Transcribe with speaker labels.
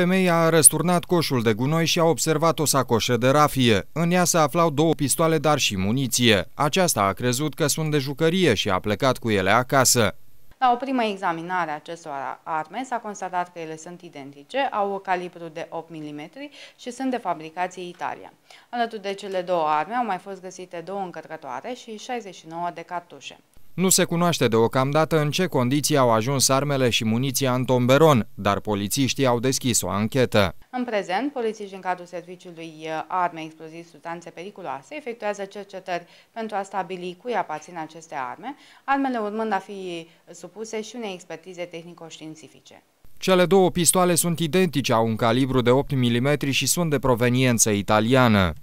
Speaker 1: Femeia a răsturnat coșul de gunoi și a observat o sacoșă de rafie. În ea se aflau două pistoale, dar și muniție. Aceasta a crezut că sunt de jucărie și a plecat cu ele acasă.
Speaker 2: La o primă examinare a acestor arme s-a constatat că ele sunt identice, au o calibru de 8 mm și sunt de fabricație Italia. Alături de cele două arme au mai fost găsite două încărcătoare și 69 de cartușe.
Speaker 1: Nu se cunoaște deocamdată în ce condiții au ajuns armele și muniția în Tomberon, dar polițiștii au deschis o anchetă.
Speaker 2: În prezent, polițiștii în cadrul serviciului uh, arme, explozii, substanțe periculoase efectuează cercetări pentru a stabili cui aparțin aceste arme, armele urmând a fi supuse și unei expertize tehnico-științifice.
Speaker 1: Cele două pistoale sunt identice, au un calibru de 8 mm și sunt de proveniență italiană.